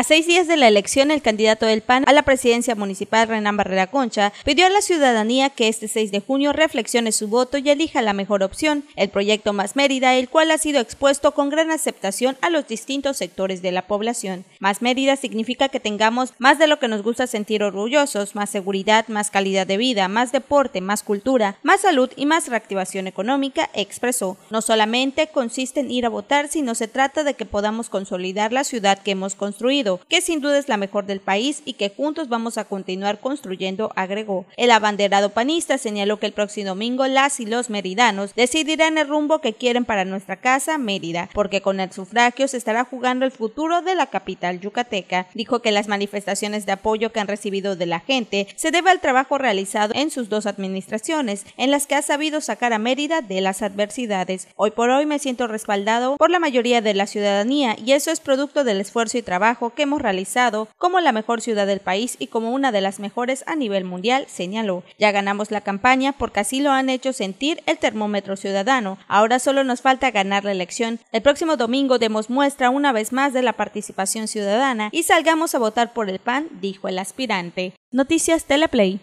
A seis días de la elección, el candidato del PAN a la presidencia municipal, Renán Barrera Concha, pidió a la ciudadanía que este 6 de junio reflexione su voto y elija la mejor opción, el proyecto Más Mérida, el cual ha sido expuesto con gran aceptación a los distintos sectores de la población. Más Mérida significa que tengamos más de lo que nos gusta sentir orgullosos, más seguridad, más calidad de vida, más deporte, más cultura, más salud y más reactivación económica, expresó. No solamente consiste en ir a votar, sino se trata de que podamos consolidar la ciudad que hemos construido que sin duda es la mejor del país y que juntos vamos a continuar construyendo, agregó. El abanderado panista señaló que el próximo domingo las y los meridanos decidirán el rumbo que quieren para nuestra casa, Mérida, porque con el sufragio se estará jugando el futuro de la capital yucateca. Dijo que las manifestaciones de apoyo que han recibido de la gente se debe al trabajo realizado en sus dos administraciones, en las que ha sabido sacar a Mérida de las adversidades. Hoy por hoy me siento respaldado por la mayoría de la ciudadanía y eso es producto del esfuerzo y trabajo que hemos realizado como la mejor ciudad del país y como una de las mejores a nivel mundial, señaló. Ya ganamos la campaña porque así lo han hecho sentir el termómetro ciudadano. Ahora solo nos falta ganar la elección. El próximo domingo demos muestra una vez más de la participación ciudadana y salgamos a votar por el PAN, dijo el aspirante. Noticias Teleplay.